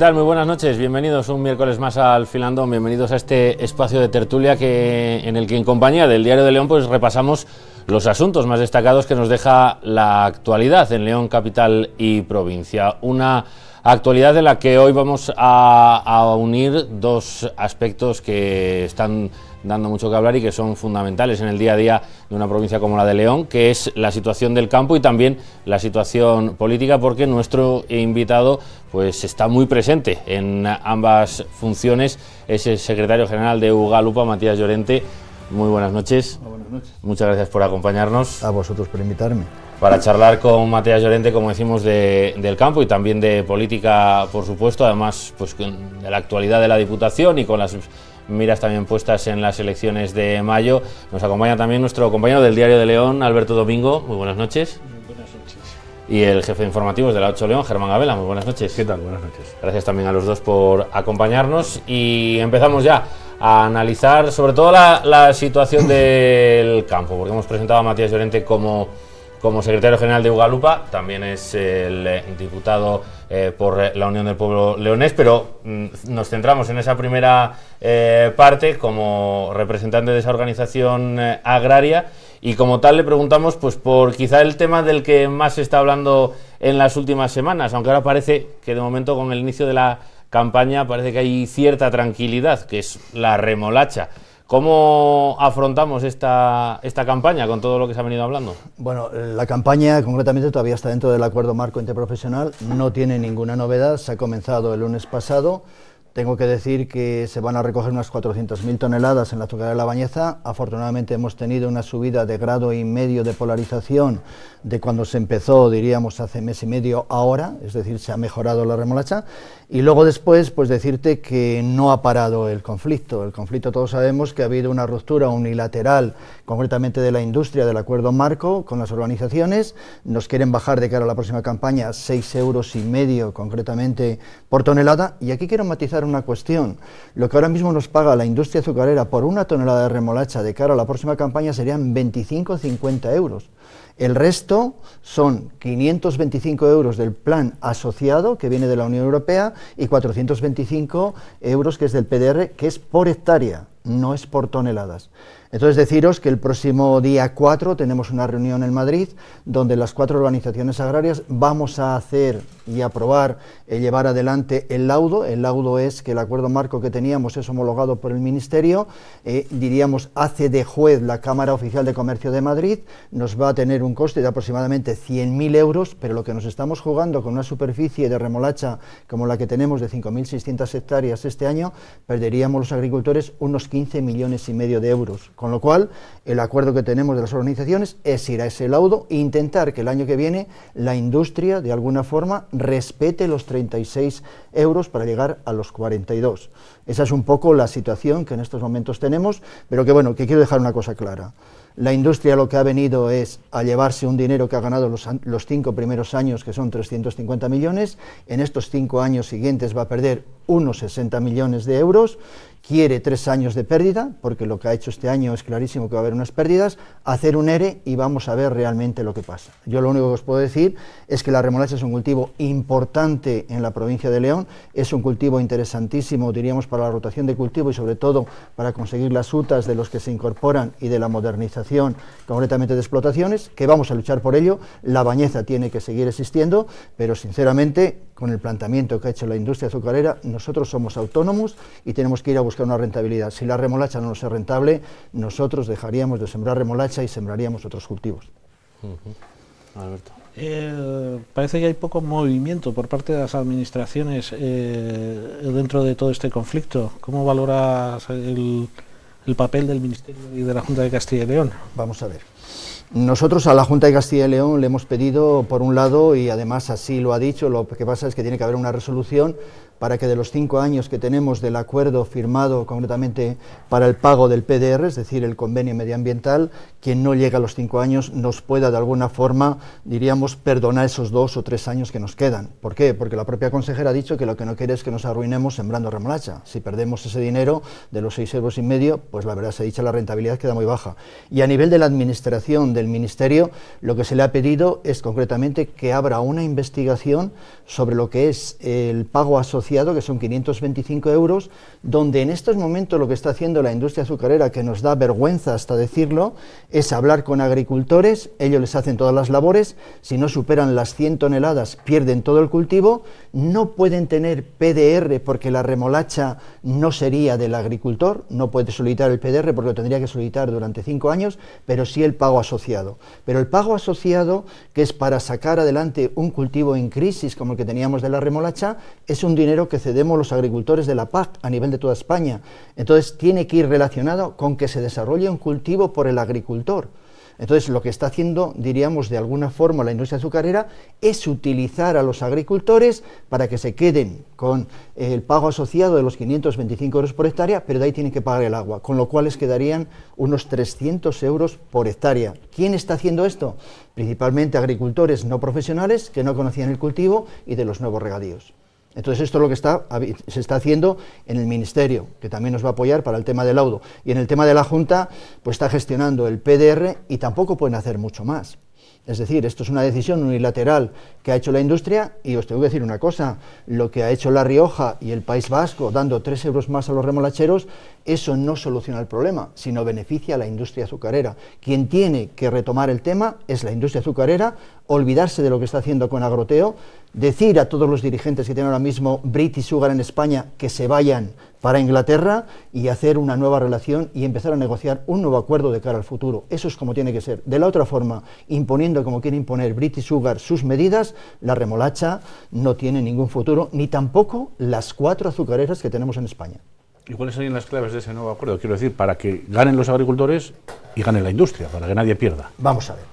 tal? Muy buenas noches. Bienvenidos un miércoles más al Filandón. Bienvenidos a este espacio de tertulia que, en el que en compañía del Diario de León pues repasamos los asuntos más destacados que nos deja la actualidad en León capital y provincia. Una actualidad de la que hoy vamos a unir dos aspectos que están dando mucho que hablar y que son fundamentales en el día a día de una provincia como la de León, que es la situación del campo y también la situación política, porque nuestro invitado pues está muy presente en ambas funciones, es el secretario general de UGALUPA, Matías Llorente. Muy buenas noches. Muchas gracias por acompañarnos. A vosotros por invitarme. Para charlar con Matías Llorente, como decimos, del campo y también de política, por supuesto, además pues, de la actualidad de la Diputación y con las miras también puestas en las elecciones de mayo. Nos acompaña también nuestro compañero del Diario de León, Alberto Domingo. Muy buenas noches. Y el jefe informativo informativos de la 8 León, Germán Gabela. Muy buenas noches. ¿Qué tal? Buenas noches. Gracias también a los dos por acompañarnos y empezamos ya a analizar sobre todo la, la situación del campo, porque hemos presentado a Matías Llorente como como secretario general de Ugalupa, también es el eh, diputado eh, por eh, la Unión del Pueblo Leonés, pero mm, nos centramos en esa primera parte como representante de esa organización agraria y como tal le preguntamos pues por quizá el tema del que más se está hablando en las últimas semanas, aunque ahora parece que de momento con el inicio de la campaña parece que hay cierta tranquilidad, que es la remolacha. ¿Cómo afrontamos esta, esta campaña con todo lo que se ha venido hablando? Bueno, la campaña concretamente todavía está dentro del acuerdo marco interprofesional, no tiene ninguna novedad, se ha comenzado el lunes pasado. Tengo que decir que se van a recoger unas 400.000 toneladas en la azúcar de la Bañeza. Afortunadamente hemos tenido una subida de grado y medio de polarización de cuando se empezó, diríamos, hace mes y medio ahora, es decir, se ha mejorado la remolacha. Y luego después, pues decirte que no ha parado el conflicto. El conflicto todos sabemos que ha habido una ruptura unilateral, concretamente de la industria, del acuerdo marco con las organizaciones. Nos quieren bajar de cara a la próxima campaña 6 euros y medio, concretamente, por tonelada. Y aquí quiero matizar una cuestión. Lo que ahora mismo nos paga la industria azucarera por una tonelada de remolacha de cara a la próxima campaña serían 25 o 50 euros. El resto son 525 euros del plan asociado, que viene de la Unión Europea, y 425 euros, que es del PDR, que es por hectárea, no es por toneladas. Entonces deciros que el próximo día 4 tenemos una reunión en Madrid donde las cuatro organizaciones agrarias vamos a hacer y aprobar, y eh, llevar adelante el laudo. El laudo es que el acuerdo marco que teníamos es homologado por el Ministerio, eh, diríamos hace de juez la Cámara Oficial de Comercio de Madrid, nos va a tener un coste de aproximadamente 100.000 euros, pero lo que nos estamos jugando con una superficie de remolacha como la que tenemos de 5.600 hectáreas este año, perderíamos los agricultores unos 15 millones y medio de euros con lo cual, el acuerdo que tenemos de las organizaciones es ir a ese laudo e intentar que el año que viene la industria, de alguna forma, respete los 36 euros para llegar a los 42. Esa es un poco la situación que en estos momentos tenemos, pero que bueno, que quiero dejar una cosa clara. La industria lo que ha venido es a llevarse un dinero que ha ganado los, los, cinco primeros años, que son 350 millones. En estos cinco años siguientes va a perder unos 60 millones de euros quiere tres años de pérdida, porque lo que ha hecho este año es clarísimo que va a haber unas pérdidas, hacer un ERE y vamos a ver realmente lo que pasa. Yo lo único que os puedo decir es que la remolacha es un cultivo importante en la provincia de León, es un cultivo interesantísimo, diríamos, para la rotación de cultivo y sobre todo para conseguir las UTAs de los que se incorporan y de la modernización concretamente de explotaciones, que vamos a luchar por ello, la bañeza tiene que seguir existiendo, pero sinceramente, con el planteamiento que ha hecho la industria azucarera, nosotros somos autónomos y tenemos que ir a buscar una rentabilidad. Si la remolacha no es rentable, nosotros dejaríamos de sembrar remolacha y sembraríamos otros cultivos. Alberto. Eh, parece que hay poco movimiento por parte de las administraciones eh, dentro de todo este conflicto. ¿Cómo valoras el, el papel del Ministerio y de la Junta de Castilla y León? Vamos a ver. Nosotros a la Junta de Castilla y León le hemos pedido, por un lado, y además así lo ha dicho, lo que pasa es que tiene que haber una resolución para que de los cinco años que tenemos del acuerdo firmado concretamente para el pago del PDR, es decir, el convenio medioambiental, quien no llega a los cinco años nos pueda de alguna forma, diríamos, perdonar esos dos o tres años que nos quedan. ¿Por qué? Porque la propia consejera ha dicho que lo que no quiere es que nos arruinemos sembrando remolacha. Si perdemos ese dinero de los seis euros y medio, pues la verdad se ha dicho la rentabilidad queda muy baja. Y a nivel de la administración del ministerio, lo que se le ha pedido es concretamente que abra una investigación sobre lo que es el pago asociado que son 525 euros, donde en estos momentos lo que está haciendo la industria azucarera, que nos da vergüenza hasta decirlo, es hablar con agricultores, ellos les hacen todas las labores, si no superan las 100 toneladas pierden todo el cultivo, no pueden tener PDR porque la remolacha no sería del agricultor, no puede solicitar el PDR porque lo tendría que solicitar durante 5 años, pero sí el pago asociado. Pero el pago asociado, que es para sacar adelante un cultivo en crisis como el que teníamos de la remolacha, es un dinero que cedemos los agricultores de la PAC a nivel de toda España. Entonces tiene que ir relacionado con que se desarrolle un cultivo por el agricultor. Entonces, lo que está haciendo, diríamos, de alguna forma la industria azucarera es utilizar a los agricultores para que se queden con eh, el pago asociado de los 525 euros por hectárea, pero de ahí tienen que pagar el agua, con lo cual les quedarían unos 300 euros por hectárea. ¿Quién está haciendo esto? Principalmente agricultores no profesionales que no conocían el cultivo y de los nuevos regadíos. Entonces esto es lo que se está haciendo en el Ministerio, que también nos va a apoyar para el tema del laudo. Y en el tema de la Junta, pues está gestionando el PDR y tampoco pueden hacer mucho más. Es decir, esto es una decisión unilateral que ha hecho la industria y os tengo que decir una cosa, lo que ha hecho La Rioja y el País Vasco dando tres euros más a los remolacheros, eso no soluciona el problema, sino beneficia a la industria azucarera. Quien tiene que retomar el tema es la industria azucarera, olvidarse de lo que está haciendo con agroteo, decir a todos los dirigentes que tienen ahora mismo British Sugar en España que se vayan para Inglaterra y hacer una nueva relación y empezar a negociar un nuevo acuerdo de cara al futuro. Eso es como tiene que ser. De la otra forma, imponiendo como quiere imponer British Sugar sus medidas, la remolacha no tiene ningún futuro, ni tampoco las cuatro azucareras que tenemos en España. ¿Y cuáles serían las claves de ese nuevo acuerdo? Quiero decir, para que ganen los agricultores y ganen la industria, para que nadie pierda. Vamos a ver.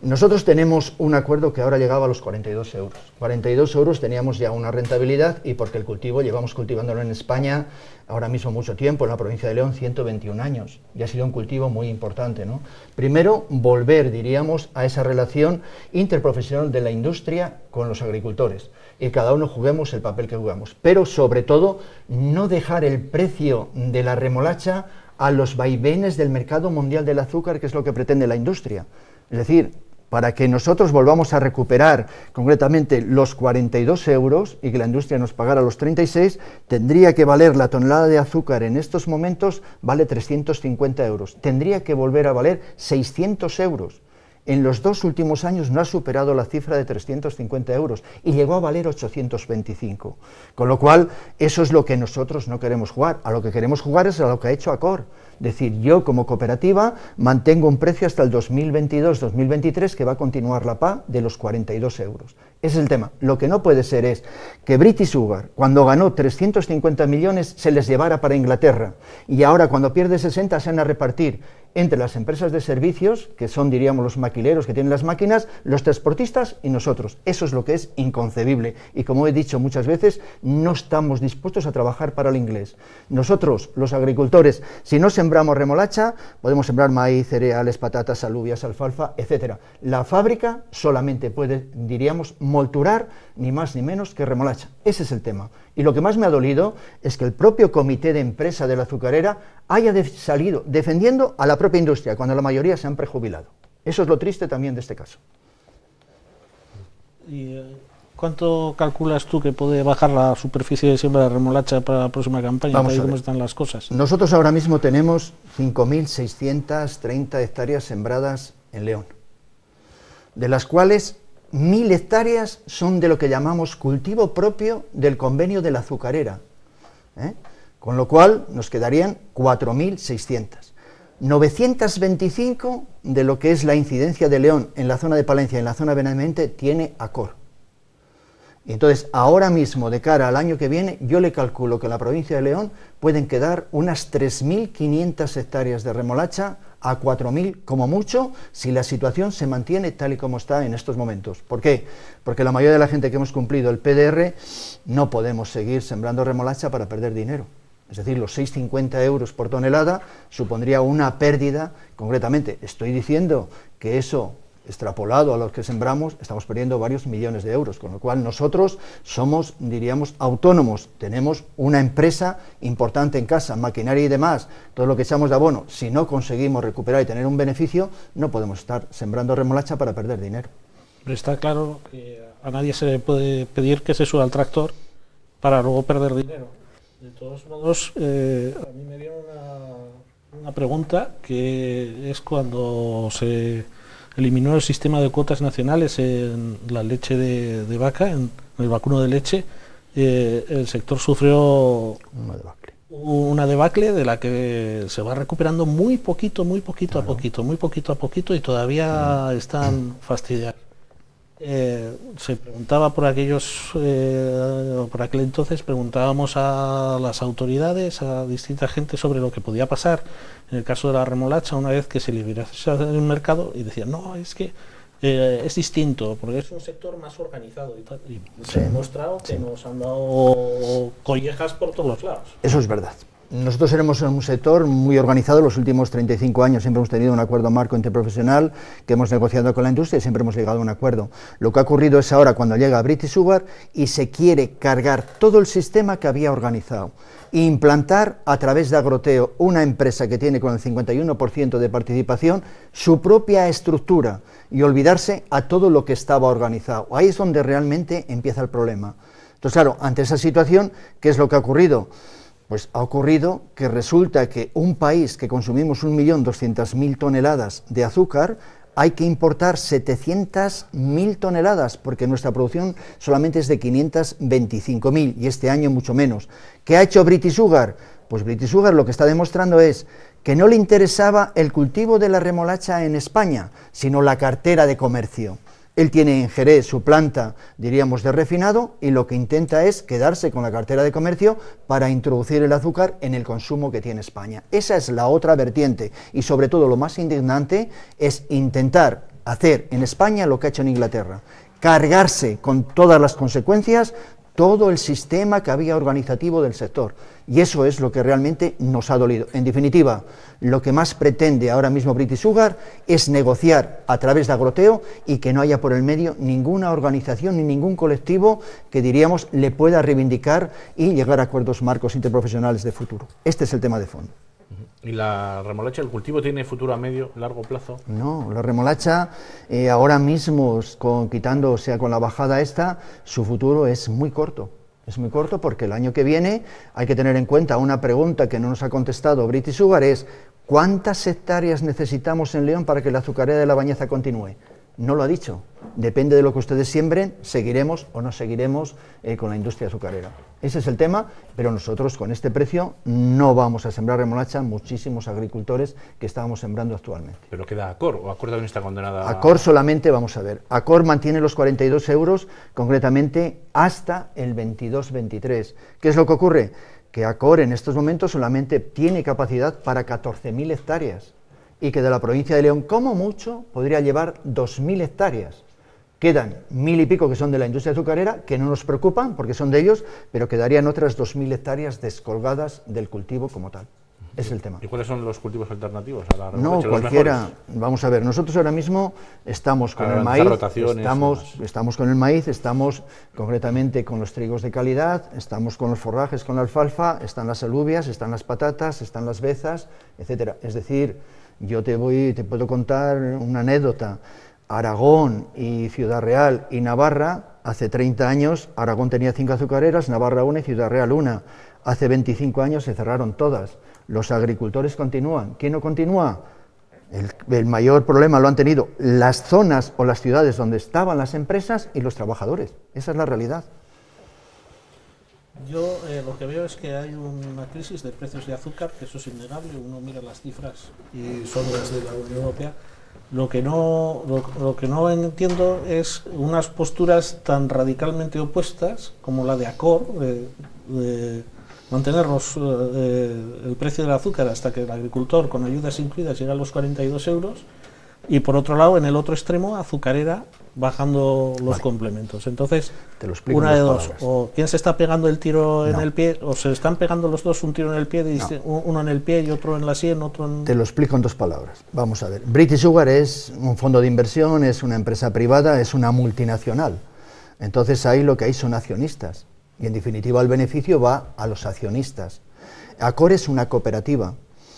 Nosotros tenemos un acuerdo que ahora llegaba a los 42 euros. 42 euros teníamos ya una rentabilidad y porque el cultivo, llevamos cultivándolo en España ahora mismo mucho tiempo, en la provincia de León 121 años, y ha sido un cultivo muy importante. ¿no? Primero, volver, diríamos, a esa relación interprofesional de la industria con los agricultores y cada uno juguemos el papel que jugamos. Pero sobre todo, no dejar el precio de la remolacha a los vaivenes del mercado mundial del azúcar, que es lo que pretende la industria. Es decir, para que nosotros volvamos a recuperar concretamente los 42 euros y que la industria nos pagara los 36, tendría que valer la tonelada de azúcar en estos momentos, vale 350 euros. Tendría que volver a valer 600 euros en los dos últimos años no ha superado la cifra de 350 euros y llegó a valer 825. Con lo cual, eso es lo que nosotros no queremos jugar. A lo que queremos jugar es a lo que ha hecho Acor. Es decir, yo como cooperativa mantengo un precio hasta el 2022-2023 que va a continuar la PA de los 42 euros. Ese es el tema. Lo que no puede ser es que British Sugar, cuando ganó 350 millones, se les llevara para Inglaterra y ahora cuando pierde 60 se van a repartir entre las empresas de servicios, que son, diríamos, los maquileros que tienen las máquinas, los transportistas y nosotros. Eso es lo que es inconcebible. Y como he dicho muchas veces, no estamos dispuestos a trabajar para el inglés. Nosotros, los agricultores, si no sembramos remolacha, podemos sembrar maíz, cereales, patatas, alubias, alfalfa, etc. La fábrica solamente puede, diríamos, molturar ni más ni menos que remolacha. Ese es el tema. Y lo que más me ha dolido es que el propio comité de empresa de la azucarera haya salido defendiendo a la propia industria, cuando la mayoría se han prejubilado. Eso es lo triste también de este caso. Eh, cuánto calculas tú que puede bajar la superficie de siembra de remolacha para la próxima campaña? Vamos a ver. cómo están las cosas. Nosotros ahora mismo tenemos 5.630 hectáreas sembradas en León, de las cuales mil hectáreas son de lo que llamamos cultivo propio del convenio de la azucarera, ¿eh? con lo cual nos quedarían 4.600. 925 de lo que es la incidencia de León en la zona de Palencia en la zona de Benavente tiene ACOR. Entonces, ahora mismo, de cara al año que viene, yo le calculo que en la provincia de León pueden quedar unas 3.500 hectáreas de remolacha a 4.000 como mucho si la situación se mantiene tal y como está en estos momentos. ¿Por qué? Porque la mayoría de la gente que hemos cumplido el PDR no podemos seguir sembrando remolacha para perder dinero. Es decir, los 6,50 euros por tonelada supondría una pérdida, concretamente, estoy diciendo que eso extrapolado a los que sembramos, estamos perdiendo varios millones de euros, con lo cual nosotros somos, diríamos, autónomos, tenemos una empresa importante en casa, maquinaria y demás, todo lo que echamos de abono, si no conseguimos recuperar y tener un beneficio, no podemos estar sembrando remolacha para perder dinero. Pero está claro que a nadie se le puede pedir que se suba al tractor para luego perder dinero. De todos modos, eh, a mí me dieron una pregunta que es cuando se eliminó el sistema de cuotas nacionales en la leche de, vaca, en el vacuno de leche, eh, el sector sufrió una debacle. de la que se va recuperando muy poquito, muy poquito a poquito, muy poquito a poquito y todavía están fastidiados. Eh, se preguntaba por aquellos, eh, por aquel entonces preguntábamos a las autoridades, a distinta gente sobre lo que podía pasar en el caso de la remolacha una vez que se liberase el mercado y decían, no, es que eh, es distinto, porque es un sector más organizado y, se ha demostrado que nos han dado collejas por todos lados. Eso es verdad. Nosotros éramos un sector muy organizado los últimos 35 años, siempre hemos tenido un acuerdo marco interprofesional que hemos negociado con la industria y siempre hemos llegado a un acuerdo. Lo que ha ocurrido es ahora cuando llega British Uber y se quiere cargar todo el sistema que había organizado implantar a través de Agroteo, una empresa que tiene con el 51% de participación, su propia estructura y olvidarse a todo lo que estaba organizado. Ahí es donde realmente empieza el problema. Entonces, claro, ante esa situación, ¿qué es lo que ha ocurrido? Pues ha ocurrido que resulta que un país que consumimos 1.200.000 toneladas de azúcar, hay que importar 700.000 toneladas, porque nuestra producción solamente es de 525.000 y este año mucho menos. ¿Qué ha hecho British Sugar? Pues British Sugar lo que está demostrando es que no le interesaba el cultivo de la remolacha en España, sino la cartera de comercio. Él tiene en Jerez su planta, diríamos, de refinado y lo que intenta es quedarse con la cartera de comercio para introducir el azúcar en el consumo que tiene España. Esa es la otra vertiente y sobre todo lo más indignante es intentar hacer en España lo que ha hecho en Inglaterra, cargarse con todas las consecuencias todo el sistema que había organizativo del sector. Y eso es lo que realmente nos ha dolido. En definitiva, lo que más pretende ahora mismo British Sugar es negociar a través de agroteo y que no haya por el medio ninguna organización ni ningún colectivo que diríamos le pueda reivindicar y llegar a acuerdos marcos interprofesionales de futuro. Este es el tema de fondo. ¿Y la remolacha, el cultivo tiene futuro a medio, largo plazo? No, la remolacha eh, ahora mismo, quitando, o sea, con la bajada esta, su futuro es muy corto. Es muy corto porque el año que viene hay que tener en cuenta una pregunta que no nos ha contestado British Sugar es ¿cuántas hectáreas necesitamos en León para que la azucarera de la bañeza continúe? no lo ha dicho. Depende de lo que ustedes siembren, seguiremos o no seguiremos eh, con la industria azucarera. Ese es el tema, pero nosotros con este precio no vamos a sembrar remolacha muchísimos agricultores que estábamos sembrando actualmente. ¿Pero queda Acor o Acor también está condenada? Acor solamente, vamos a ver, Acor mantiene los 42 euros concretamente hasta el 22-23. ¿Qué es lo que ocurre? Que Acor en estos momentos solamente tiene capacidad para 14.000 hectáreas y que de la provincia de León, como mucho, podría llevar 2.000 hectáreas. Quedan mil y pico que son de la industria azucarera, que no nos preocupan porque son de ellos, pero quedarían otras 2.000 hectáreas descolgadas del cultivo como tal. Es el tema. ¿Y cuáles son los cultivos alternativos a la No, cualquiera. Vamos a ver, nosotros ahora mismo estamos con el maíz, estamos, estamos con el maíz, estamos concretamente con los trigos de calidad, estamos con los forrajes, con la alfalfa, están las alubias, están las patatas, están las bezas, etcétera. Es decir, yo te voy, te puedo contar una anécdota. Aragón y Ciudad Real y Navarra, hace 30 años Aragón tenía cinco azucareras, Navarra una y Ciudad Real una. Hace 25 años se cerraron todas. Los agricultores continúan. ¿Quién no continúa? el, mayor problema lo han tenido las zonas o las ciudades donde estaban las empresas y los trabajadores. Esa es la realidad. Yo eh, lo que veo es que hay una crisis de precios de azúcar, que eso es innegable, uno mira las cifras y son las de la Unión Europea. Lo que no, lo, que no entiendo es unas posturas tan radicalmente opuestas como la de Acor, de, mantener eh, eh, el precio del azúcar hasta que el agricultor, con ayudas incluidas, llega a los 42 euros, y por otro lado, en el otro extremo, azucarera bajando los complementos. Entonces, una de dos, o quién se está pegando el tiro en el pie, o se están pegando los dos un tiro en el pie, uno en el pie y otro en la sien, otro Te lo explico en dos palabras. Vamos a ver, British Sugar es un fondo de inversión, es una empresa privada, es una multinacional. Entonces ahí lo que hay son accionistas y en definitiva el beneficio va a los accionistas. Acor es una cooperativa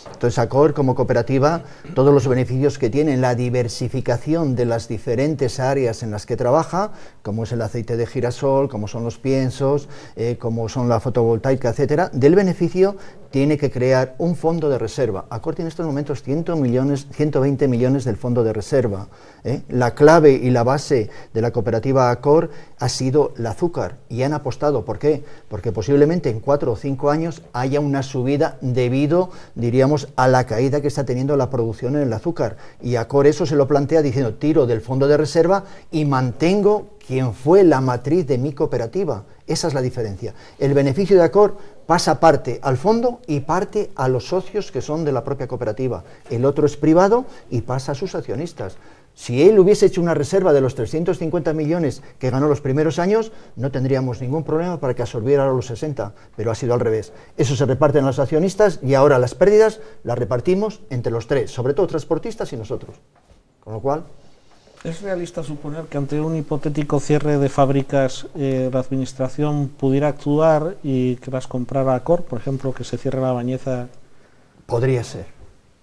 entonces, Acor como cooperativa, todos los beneficios que tiene, la diversificación de las diferentes áreas en las que trabaja, como es el aceite de girasol, como son los piensos, eh, como son la fotovoltaica, etcétera, del beneficio tiene que crear un fondo de reserva. ACOR tiene en estos momentos 100 millones, 120 millones del fondo de reserva. ¿eh? La clave y la base de la cooperativa Acor ha sido el azúcar y han apostado. ¿Por qué? Porque posiblemente en cuatro o cinco años haya una subida debido, diríamos, a la caída que está teniendo la producción en el azúcar. Y Acor eso se lo plantea diciendo tiro del fondo de reserva y mantengo quien fue la matriz de mi cooperativa. Esa es la diferencia. El beneficio de Acor pasa parte al fondo y parte a los socios que son de la propia cooperativa. El otro es privado y pasa a sus accionistas. Si él hubiese hecho una reserva de los 350 millones que ganó los primeros años, no tendríamos ningún problema para que absorbiera los 60, pero ha sido al revés. Eso se reparten los accionistas y ahora las pérdidas las repartimos entre los tres, sobre todo transportistas y nosotros. Con lo cual, ¿Es realista suponer que ante un hipotético cierre de fábricas eh, la administración pudiera actuar y que las comprara a Cor, por ejemplo, que se cierre la bañeza? Podría ser,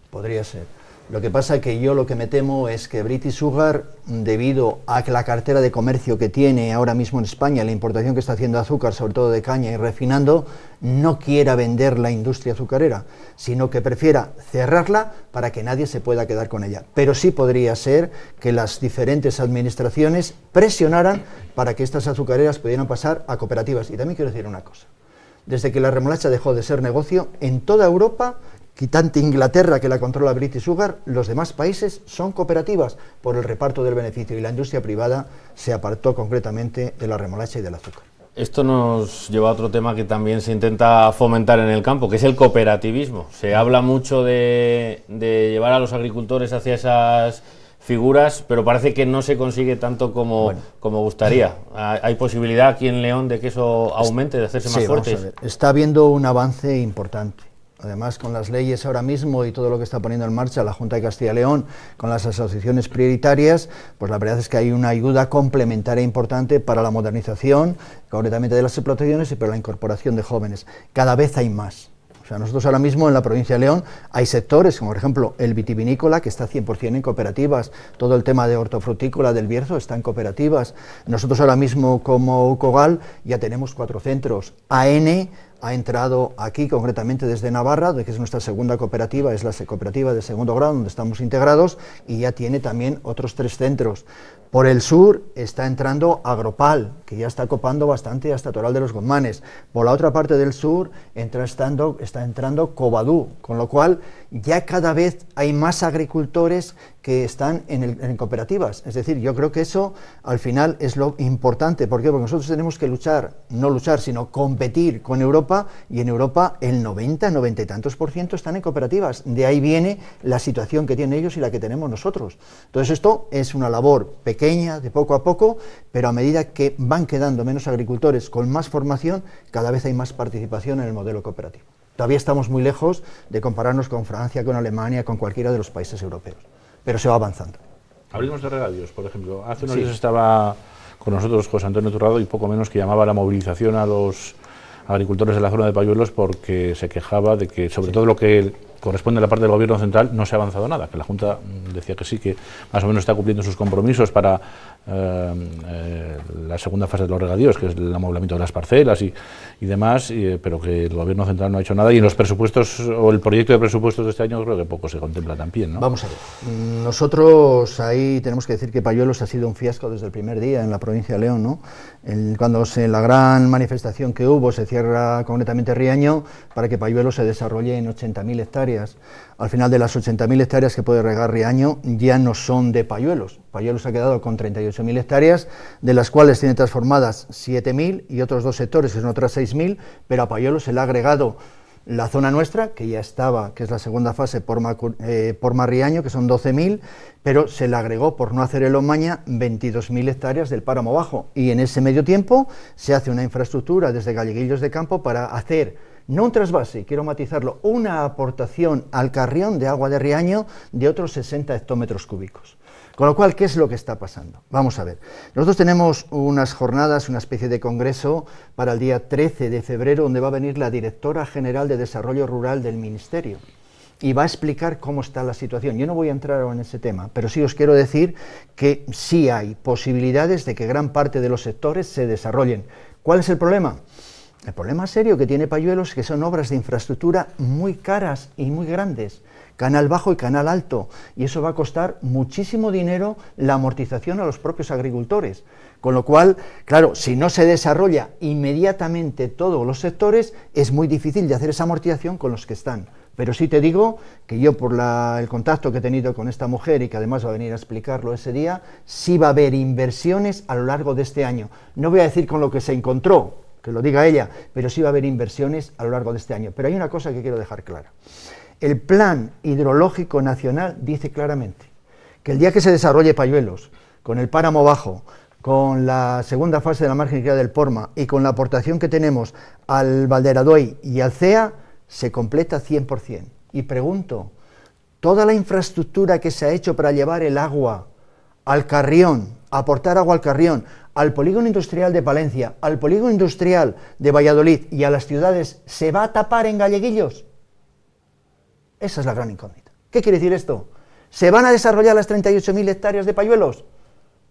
podría ser. Lo que pasa es que yo lo que me temo es que British Sugar, debido a que la cartera de comercio que tiene ahora mismo en España, la importación que está haciendo azúcar, sobre todo de caña y refinando, no quiera vender la industria azucarera, sino que prefiera cerrarla para que nadie se pueda quedar con ella. Pero sí podría ser que las diferentes administraciones presionaran para que estas azucareras pudieran pasar a cooperativas. Y también quiero decir una cosa. Desde que la remolacha dejó de ser negocio, en toda Europa Quitante Inglaterra, que la controla British Sugar, los demás países son cooperativas por el reparto del beneficio y la industria privada se apartó concretamente de la remolacha y del azúcar. Esto nos lleva a otro tema que también se intenta fomentar en el campo, que es el cooperativismo. Se habla mucho de, llevar a los agricultores hacia esas figuras, pero parece que no se consigue tanto como, como gustaría. ¿Hay posibilidad aquí en León de que eso aumente, de hacerse más fuerte? Está habiendo un avance importante además con las leyes ahora mismo y todo lo que está poniendo en marcha la Junta de Castilla y León con las asociaciones prioritarias, pues la verdad es que hay una ayuda complementaria importante para la modernización, concretamente de las explotaciones y para la incorporación de jóvenes. Cada vez hay más nosotros ahora mismo en la provincia de León hay sectores, como por ejemplo el vitivinícola, que está 100% en cooperativas, todo el tema de hortofrutícola del Bierzo está en cooperativas. Nosotros ahora mismo como Cogal ya tenemos cuatro centros. AN ha entrado aquí concretamente desde Navarra, que es nuestra segunda cooperativa, es la cooperativa de segundo grado donde estamos integrados, y ya tiene también otros tres centros. Por el sur está entrando Agropal, que ya está copando bastante hasta Toral de los Guzmanes. Por la otra parte del sur está entrando Cobadú con lo cual ya cada vez hay más agricultores que están en, cooperativas. Es decir, yo creo que eso al final es lo importante. ¿Por qué? Porque nosotros tenemos que luchar, no luchar, sino competir con Europa y en Europa el 90, 90 y tantos por ciento están en cooperativas. De ahí viene la situación que tienen ellos y la que tenemos nosotros. Entonces esto es una labor pequeña, de poco a poco, pero a medida que van quedando menos agricultores con más formación, cada vez hay más participación en el modelo cooperativo. Todavía estamos muy lejos de compararnos con Francia, con Alemania, con cualquiera de los países europeos pero se va avanzando. Hablemos de regadíos, por ejemplo. Hace unos días estaba con nosotros José Antonio Turrado y poco menos que llamaba la movilización a los agricultores de la zona de Payuelos porque se quejaba de que, sobre todo lo que corresponde a la parte del Gobierno central, no se ha avanzado nada, que la Junta decía que sí, que más o menos está cumpliendo sus compromisos para Em, eh, la segunda fase de los regadíos, que es el amueblamiento de las parcelas y, demás, eh, pero que el gobierno central no ha hecho nada y en los presupuestos o el proyecto de presupuestos de este año creo que poco se contempla también. Vamos a ver, nosotros ahí tenemos que decir que Payuelos ha sido un fiasco desde el primer día en la provincia de León, cuando se, la gran manifestación que hubo se cierra concretamente Riaño para que Payuelos se desarrolle en 80.000 hectáreas. Al final de las 80.000 hectáreas que puede regar Riaño ya no son de payuelos. Payuelos ha quedado con 38.000 hectáreas, de las cuales tiene transformadas 7.000 y otros dos sectores, que son otras 6.000, pero a payuelos se le ha agregado la zona nuestra, que ya estaba, que es la segunda fase por, eh, Marriaño, que son 12.000, pero se le agregó, por no hacer el Omaña, 22.000 hectáreas del páramo bajo. Y en ese medio tiempo se hace una infraestructura desde Galleguillos de Campo para hacer no un trasvase, quiero matizarlo, una aportación al carrión de agua de riaño de otros 60 hectómetros cúbicos. Con lo cual, ¿qué es lo que está pasando? Vamos a ver. Nosotros tenemos unas jornadas, una especie de congreso para el día 13 de febrero, donde va a venir la directora general de Desarrollo Rural del Ministerio y va a explicar cómo está la situación. Yo no voy a entrar en ese tema, pero sí os quiero decir que sí hay posibilidades de que gran parte de los sectores se desarrollen. ¿Cuál es el problema? El problema serio que tiene Payuelos es que son obras de infraestructura muy caras y muy grandes, canal bajo y canal alto, y eso va a costar muchísimo dinero la amortización a los propios agricultores. Con lo cual, claro, si no se desarrolla inmediatamente todos los sectores, es muy difícil de hacer esa amortización con los que están. Pero sí te digo que yo, por el contacto que he tenido con esta mujer y que además va a venir a explicarlo ese día, sí va a haber inversiones a lo largo de este año. No voy a decir con lo que se encontró, se lo diga ella, pero sí va a haber inversiones a lo largo de este año. Pero hay una cosa que quiero dejar clara. El Plan Hidrológico Nacional dice claramente que el día que se desarrolle Payuelos, con el páramo bajo, con la segunda fase de la margen del Porma y con la aportación que tenemos al Valderadoy y al CEA, se completa 100%. Y pregunto, ¿toda la infraestructura que se ha hecho para llevar el agua al Carrión, aportar agua al Carrión, al polígono industrial de Palencia, al polígono industrial de Valladolid y a las ciudades, ¿se va a tapar en galleguillos? Esa es la gran incógnita. ¿Qué quiere decir esto? ¿Se van a desarrollar las 38.000 hectáreas de payuelos?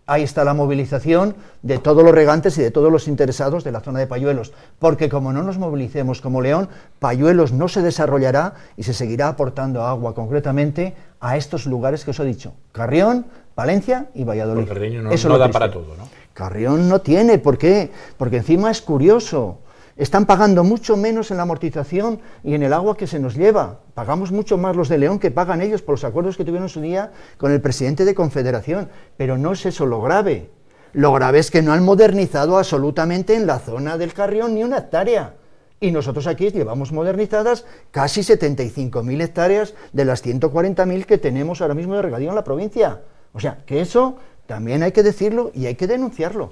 Ahí está la movilización de todos los regantes y de todos los interesados de la zona de Payuelos, porque como no nos movilicemos como León, Payuelos no se desarrollará y se seguirá aportando agua concretamente a estos lugares que os he dicho, Carrión, Valencia y Valladolid. no, Eso no da para todo, ¿no? Carrión no tiene, ¿por qué? Porque encima es curioso. Están pagando mucho menos en la amortización y en el agua que se nos lleva. Pagamos mucho más los de León que pagan ellos por los acuerdos que tuvieron su día con el presidente de Confederación. Pero no es eso lo grave. Lo grave es que no han modernizado absolutamente en la zona del Carrión ni una hectárea. Y nosotros aquí llevamos modernizadas casi 75.000 hectáreas de las 140.000 que tenemos ahora mismo de regadío en la provincia. O sea, que eso también hay que decirlo y hay que denunciarlo.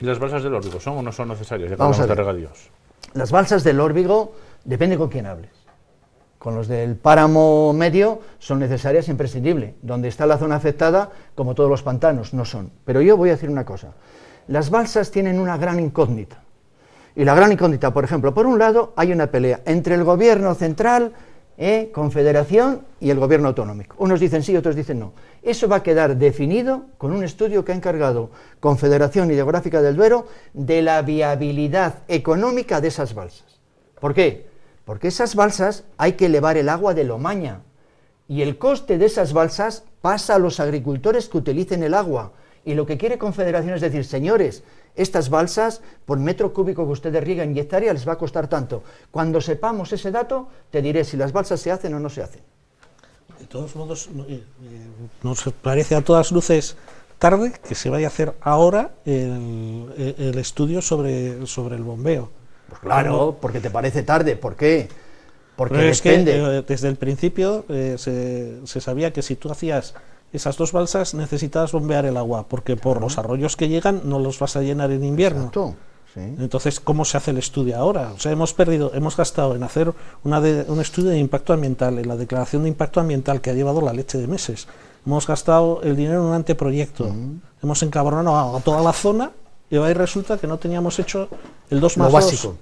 ¿Y las balsas del órbigo son o no son necesarias? Ya Vamos a ver. regadíos. Las balsas del órbigo, depende con quién hables. Con los del páramo medio son necesarias, e imprescindibles. Donde está la zona afectada, como todos los pantanos, no son. Pero yo voy a decir una cosa. Las balsas tienen una gran incógnita. Y la gran incógnita, por ejemplo, por un lado hay una pelea entre el gobierno central ¿Eh? confederación y el gobierno autonómico. Unos dicen sí, otros dicen no. Eso va a quedar definido con un estudio que ha encargado Confederación Hidrográfica del Duero de la viabilidad económica de esas balsas. ¿Por qué? Porque esas balsas hay que elevar el agua de Lomaña y el coste de esas balsas pasa a los agricultores que utilicen el agua y lo que quiere Confederación es decir, señores, estas balsas, por metro cúbico que ustedes riegan y hectárea, les va a costar tanto. Cuando sepamos ese dato, te diré si las balsas se hacen o no se hacen. De todos modos, eh, eh, nos parece a todas luces tarde que se vaya a hacer ahora el, eh, estudio sobre, sobre el bombeo. Pues claro, porque te parece tarde. ¿Por qué? Porque depende. desde el principio se, se sabía que si tú hacías esas dos balsas necesitas bombear el agua, porque por los arroyos que llegan no los vas a llenar en invierno. Entonces, ¿cómo se hace el estudio ahora? O sea, hemos perdido, hemos gastado en hacer una un estudio de impacto ambiental, en la declaración de impacto ambiental que ha llevado la leche de meses. Hemos gastado el dinero en un anteproyecto. Hemos encabronado a toda la zona y ahí resulta que no teníamos hecho el 2 más básico.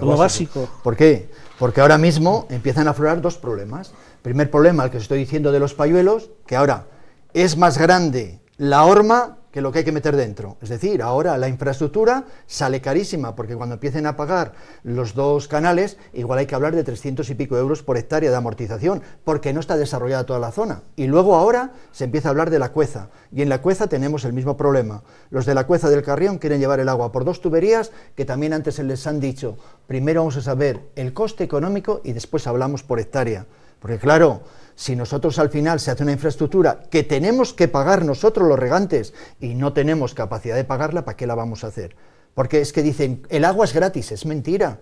Lo, básico. ¿Por qué? Porque ahora mismo empiezan a aflorar dos problemas. Primer problema, el que os estoy diciendo de los payuelos, que ahora es más grande la horma que lo que hay que meter dentro. Es decir, ahora la infraestructura sale carísima, porque cuando empiecen a pagar los dos canales, igual hay que hablar de 300 y pico euros por hectárea de amortización, porque no está desarrollada toda la zona. Y luego ahora se empieza a hablar de la cueza, y en la cueza tenemos el mismo problema. Los de la cueza del Carrión quieren llevar el agua por dos tuberías, que también antes se les han dicho, primero vamos a saber el coste económico y después hablamos por hectárea. Porque claro, si nosotros al final se hace una infraestructura que tenemos que pagar nosotros los regantes y no tenemos capacidad de pagarla, ¿para qué la vamos a hacer? Porque es que dicen, el agua es gratis, es mentira.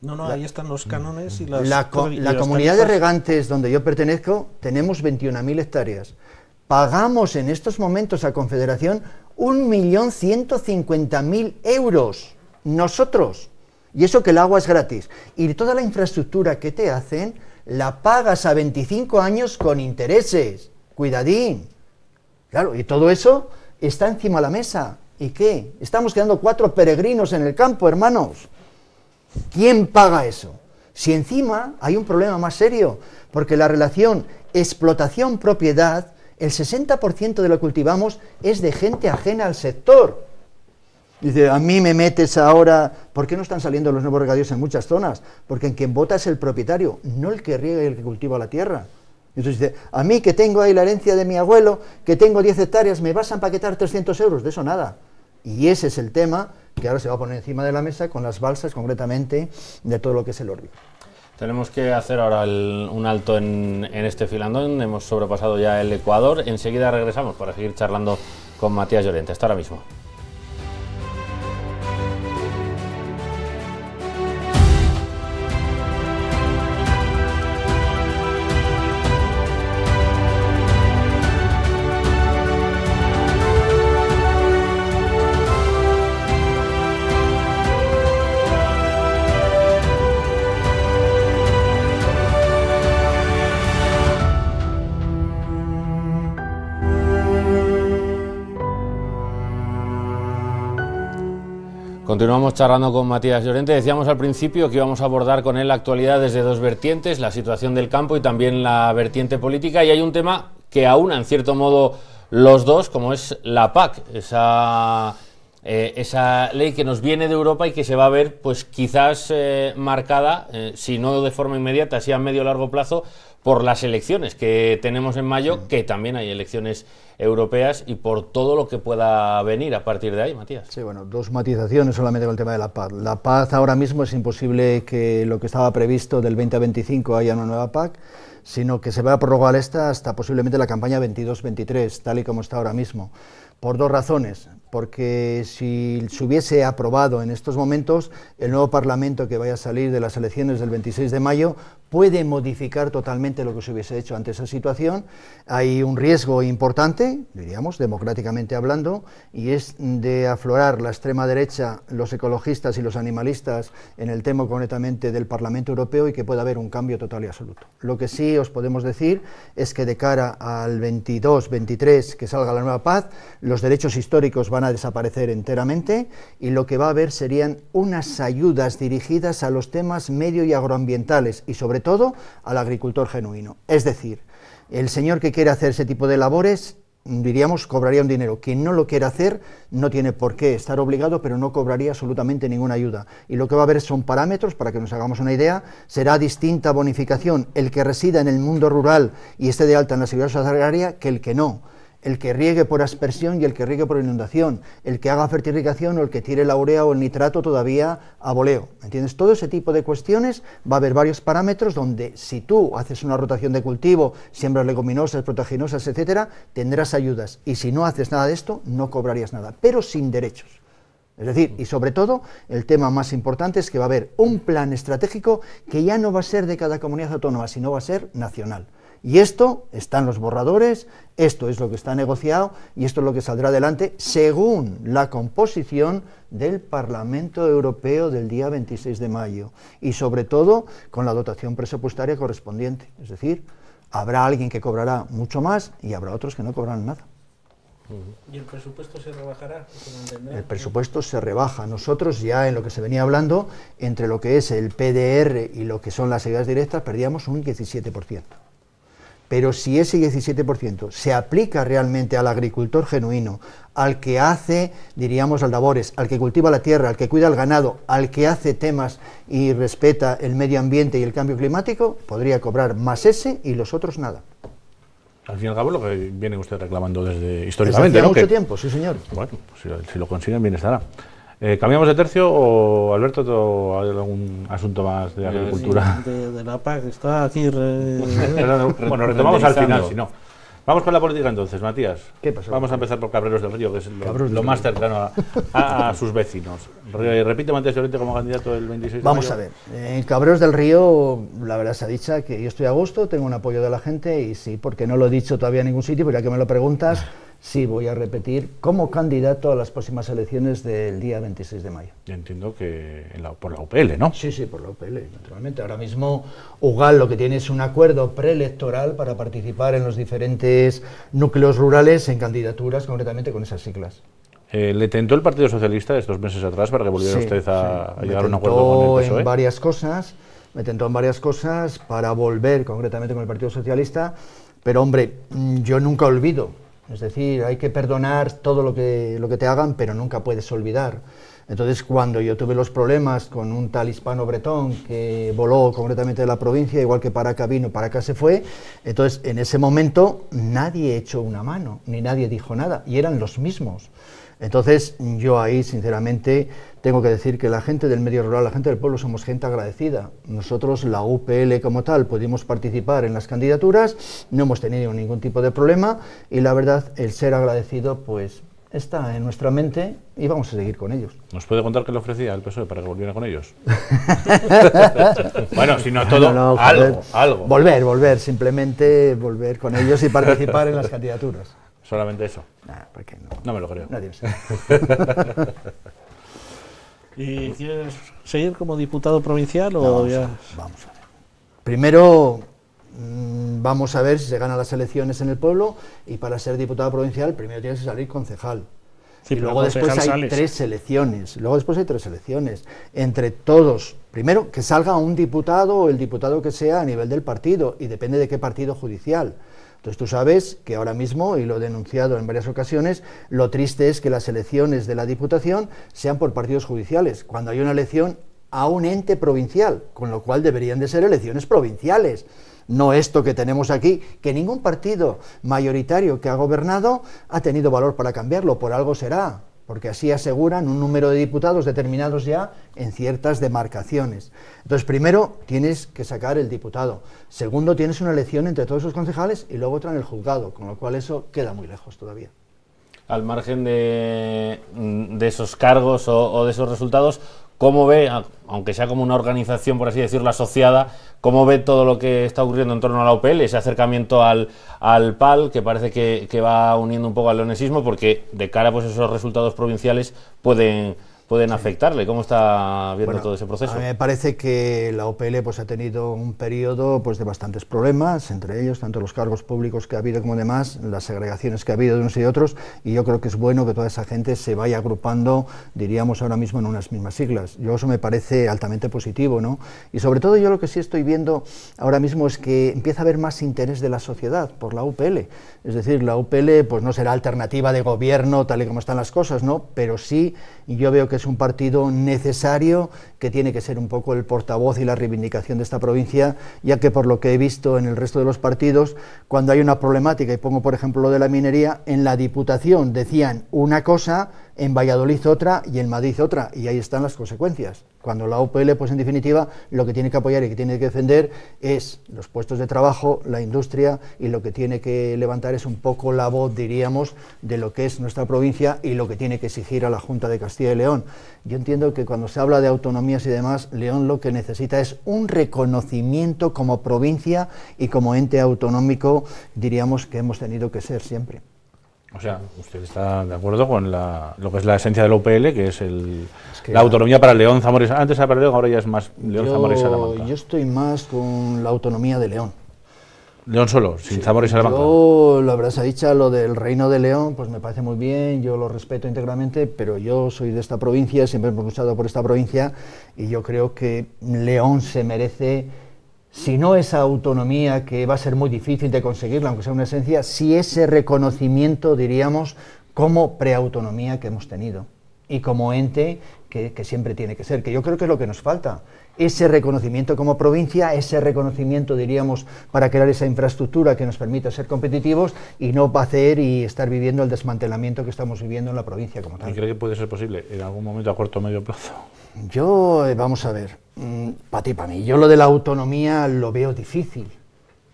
No, no, ahí están los cánones y las... La, la comunidad de regantes donde yo pertenezco tenemos 21.000 hectáreas. Pagamos en estos momentos a Confederación 1.150.000 euros, nosotros. Y eso que el agua es gratis. Y toda la infraestructura que te hacen la pagas a 25 años con intereses. Cuidadín. Claro, y todo eso está encima de la mesa. ¿Y qué? Estamos quedando cuatro peregrinos en el campo, hermanos. ¿Quién paga eso? Si encima hay un problema más serio, porque la relación explotación-propiedad, el 60% de lo que cultivamos es de gente ajena al sector. Dice, a mí me metes ahora... ¿Por qué no están saliendo los nuevos regadíos en muchas zonas? Porque en quien vota es el propietario, no el que riega y el que cultiva la tierra. Entonces dice, a mí que tengo ahí la herencia de mi abuelo, que tengo 10 hectáreas, me vas a empaquetar 300 euros, de eso nada. Y ese es el tema que ahora se va a poner encima de la mesa con las balsas concretamente de todo lo que es el orden. Tenemos que hacer ahora un alto en, en este filandón, hemos sobrepasado ya el Ecuador, enseguida regresamos para seguir charlando con Matías Llorente. Hasta ahora mismo. Continuamos charlando con Matías Llorente. Decíamos al principio que íbamos a abordar con él la actualidad desde dos vertientes, la situación del campo y también la vertiente política. Y hay un tema que aúna, en cierto modo, los dos, como es la PAC, esa eh, esa ley que nos viene de Europa y que se va a ver, pues quizás eh, marcada, eh, si no de forma inmediata, si a medio o largo plazo, por las elecciones que tenemos en mayo, que también hay elecciones europeas y por todo lo que pueda venir a partir de ahí, Matías. Sí, bueno, dos matizaciones solamente con el tema de la paz. La paz ahora mismo es imposible que lo que estaba previsto del 20 a 25 haya una nueva PAC sino que se va a prorrogar esta hasta posiblemente la campaña 22-23, tal y como está ahora mismo. Por dos razones porque si se hubiese aprobado en estos momentos, el nuevo Parlamento que vaya a salir de las elecciones del 26 de mayo puede modificar totalmente lo que se hubiese hecho ante esa situación. Hay un riesgo importante, diríamos, democráticamente hablando, y es de aflorar la extrema derecha, los ecologistas y los animalistas en el tema concretamente del Parlamento Europeo y que pueda haber un cambio total y absoluto. Lo que sí os podemos decir es que de cara al 22, 23, que salga la nueva paz, los derechos históricos van a desaparecer enteramente y lo que va a haber serían unas ayudas dirigidas a los temas medio y agroambientales y sobre todo al agricultor genuino. Es decir, el señor que quiere hacer ese tipo de labores diríamos, cobraría un dinero. Quien no lo quiera hacer no tiene por qué estar obligado, pero no cobraría absolutamente ninguna ayuda. Y lo que va a haber son parámetros, para que nos hagamos una idea, será distinta bonificación el que resida en el mundo rural y esté de alta en la seguridad agraria que el que no el que riegue por aspersión y el que riegue por inundación, el que haga fertilización o el que tire la urea o el nitrato todavía a voleo. ¿Entiendes? Todo ese tipo de cuestiones va a haber varios parámetros donde si tú haces una rotación de cultivo, siembras leguminosas, proteaginosas, etcétera, tendrás ayudas y si no haces nada de esto no cobrarías nada, pero sin derechos. Es decir, y sobre todo, el tema más importante es que va a haber un plan estratégico que ya no va a ser de cada comunidad autónoma, sino va a ser nacional. Y esto están los borradores, esto es lo que está negociado y esto es lo que saldrá adelante según la composición del Parlamento Europeo del día 26 de mayo y sobre todo con la dotación presupuestaria correspondiente. Es decir, habrá alguien que cobrará mucho más y habrá otros que no cobrarán nada. ¿Y el presupuesto se rebajará? El presupuesto se rebaja. Nosotros ya en lo que se venía hablando, entre lo que es el PDR y lo que son las ayudas directas, perdíamos un 17%. Pero si ese 17% se aplica realmente al agricultor genuino, al que hace, diríamos, al labores, al que cultiva la tierra, al que cuida el ganado, al que hace temas y respeta el medio ambiente y el cambio climático, podría cobrar más ese y los otros nada. Al fin y al cabo, lo que viene usted reclamando desde históricamente, desde hace mucho tiempo, sí, señor. Bueno, pues, si lo consiguen, bien estará. Eh, ¿Cambiamos de tercio o, Alberto, algún asunto más de eh, agricultura? De, la PAC, está aquí. bueno, retomamos al final, si no. Vamos con la política entonces, Matías. ¿Qué Vamos a empezar por Cabreros del Río, que es lo, más cercano a, sus vecinos. repito, Matías Llorente como candidato del 26 de Vamos a ver, en Cabreros del Río, la verdad se ha dicho que yo estoy a gusto, tengo un apoyo de la gente y sí, porque no lo he dicho todavía en ningún sitio, pero ya que me lo preguntas sí voy a repetir como candidato a las próximas elecciones del día 26 de mayo. entiendo que por la UPL, ¿no? Sí, sí, por la UPL, naturalmente. Ahora mismo UGAL lo que tiene es un acuerdo preelectoral para participar en los diferentes núcleos rurales en candidaturas, concretamente con esas siglas. Eh, ¿Le tentó el Partido Socialista estos meses atrás para que volviera usted a, llegar a un acuerdo con el en varias cosas, me tentó en varias cosas para volver concretamente con el Partido Socialista, pero hombre, yo nunca olvido es decir, hay que perdonar todo lo que, lo que te hagan, pero nunca puedes olvidar. Entonces, cuando yo tuve los problemas con un tal hispano bretón que voló concretamente de la provincia, igual que para acá vino, para acá se fue, entonces en ese momento nadie echó una mano, ni nadie dijo nada, y eran los mismos. Entonces, yo ahí, sinceramente, tengo que decir que la gente del medio rural, la gente del pueblo, somos gente agradecida. Nosotros, la UPL como tal, pudimos participar en las candidaturas, no hemos tenido ningún tipo de problema y la verdad, el ser agradecido, pues está en nuestra mente y vamos a seguir con ellos. ¿Nos puede contar qué le ofrecía el PSOE para que volviera con ellos? bueno, si no todo, algo. Volver, volver, simplemente volver con ellos y participar en las candidaturas. Solamente eso. Ah, no, me lo creo. Nadie lo sabe. ¿Y quieres seguir como diputado provincial o ya? vamos a ver. Primero mm, vamos a ver si se ganan las elecciones en el pueblo y para ser diputado provincial primero tienes que salir concejal. y luego después hay tres elecciones. Luego después hay tres elecciones. Entre todos, primero que salga un diputado o el diputado que sea a nivel del partido y depende de qué partido judicial. Entonces tú sabes que ahora mismo, y lo he denunciado en varias ocasiones, lo triste es que las elecciones de la Diputación sean por partidos judiciales, cuando hay una elección a un ente provincial, con lo cual deberían de ser elecciones provinciales. No esto que tenemos aquí, que ningún partido mayoritario que ha gobernado ha tenido valor para cambiarlo, por algo será porque así aseguran un número de diputados determinados ya en ciertas demarcaciones. Entonces, primero tienes que sacar el diputado, segundo tienes una elección entre todos esos concejales y luego otra en el juzgado, con lo cual eso queda muy lejos todavía. Al margen de, esos cargos o de esos resultados, ¿Cómo ve, aunque sea como una organización, por así decirlo, asociada, cómo ve todo lo que está ocurriendo en torno a la opel ese acercamiento al, PAL, que parece que, va uniendo un poco al leonesismo, porque de cara pues, a esos resultados provinciales pueden pueden afectarle. ¿Cómo está viendo todo ese proceso? A mí me parece que la OPL pues, ha tenido un periodo pues, de bastantes problemas, entre ellos tanto los cargos públicos que ha habido como demás, las segregaciones que ha habido de unos y otros, y yo creo que es bueno que toda esa gente se vaya agrupando, diríamos ahora mismo, en unas mismas siglas. Yo eso me parece altamente positivo, ¿no? Y sobre todo yo lo que sí estoy viendo ahora mismo es que empieza a haber más interés de la sociedad por la UPL. Es decir, la UPL pues, no será alternativa de gobierno tal y como están las cosas, ¿no? Pero sí y yo veo que es un partido necesario que tiene que ser un poco el portavoz y la reivindicación de esta provincia, ya que por lo que he visto en el resto de los partidos, cuando hay una problemática, y pongo por ejemplo lo de la minería, en la Diputación decían una cosa, en Valladolid otra y en Madrid otra, y ahí están las consecuencias. Cuando la UPL, pues en definitiva, lo que tiene que apoyar y que tiene que defender es los puestos de trabajo, la industria, y lo que tiene que levantar es un poco la voz, diríamos, de lo que es nuestra provincia y lo que tiene que exigir a la Junta de Castilla y León. Yo entiendo que cuando se habla de autonomías y demás, León lo que necesita es un reconocimiento como provincia y como ente autonómico, diríamos que hemos tenido que ser siempre. O sea, usted está de acuerdo con lo que es la esencia del UPL, que es, la autonomía para León, Zamora Antes era para León, ahora ya es más León, yo, Zamora y Yo estoy más con la autonomía de León. León solo, sin sí. Zamora y Yo, la verdad, se ha dicho lo del Reino de León, pues me parece muy bien, yo lo respeto íntegramente, pero yo soy de esta provincia, siempre hemos luchado por esta provincia, y yo creo que León se merece si no esa autonomía que va a ser muy difícil de conseguirla, aunque sea una esencia, si ese reconocimiento, diríamos, como preautonomía que hemos tenido y como ente que, siempre tiene que ser, que yo creo que es lo que nos falta. Ese reconocimiento como provincia, ese reconocimiento, diríamos, para crear esa infraestructura que nos permita ser competitivos y no hacer y estar viviendo el desmantelamiento que estamos viviendo en la provincia como tal. ¿Y cree que puede ser posible en algún momento a corto o medio plazo? Yo, eh, vamos a ver, mm, para ti, para mí, yo lo de la autonomía lo veo difícil,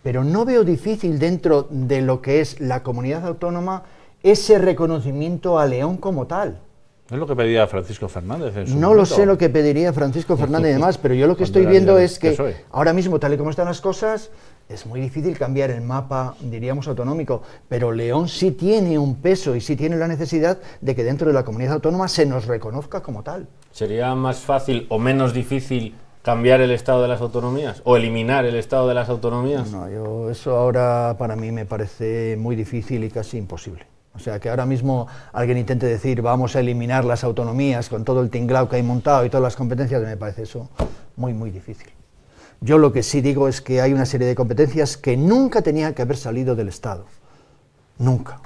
pero no veo difícil dentro de lo que es la comunidad autónoma ese reconocimiento a León como tal. Es lo que pedía Francisco Fernández. no lo sé lo que pediría Francisco Fernández y demás, pero yo lo que estoy viendo es que, ahora mismo, tal y como están las cosas, es muy difícil cambiar el mapa, diríamos, autonómico, pero León sí tiene un peso y sí tiene la necesidad de que dentro de la comunidad autónoma se nos reconozca como tal. ¿Sería más fácil o menos difícil cambiar el estado de las autonomías o eliminar el estado de las autonomías? No, eso ahora para mí me parece muy difícil y casi imposible. O sea, que ahora mismo alguien intente decir vamos a eliminar las autonomías con todo el tinglao que hay montado y todas las competencias, me parece eso muy, muy difícil. Yo lo que sí digo es que hay una serie de competencias que nunca tenían que haber salido del Estado. Nunca.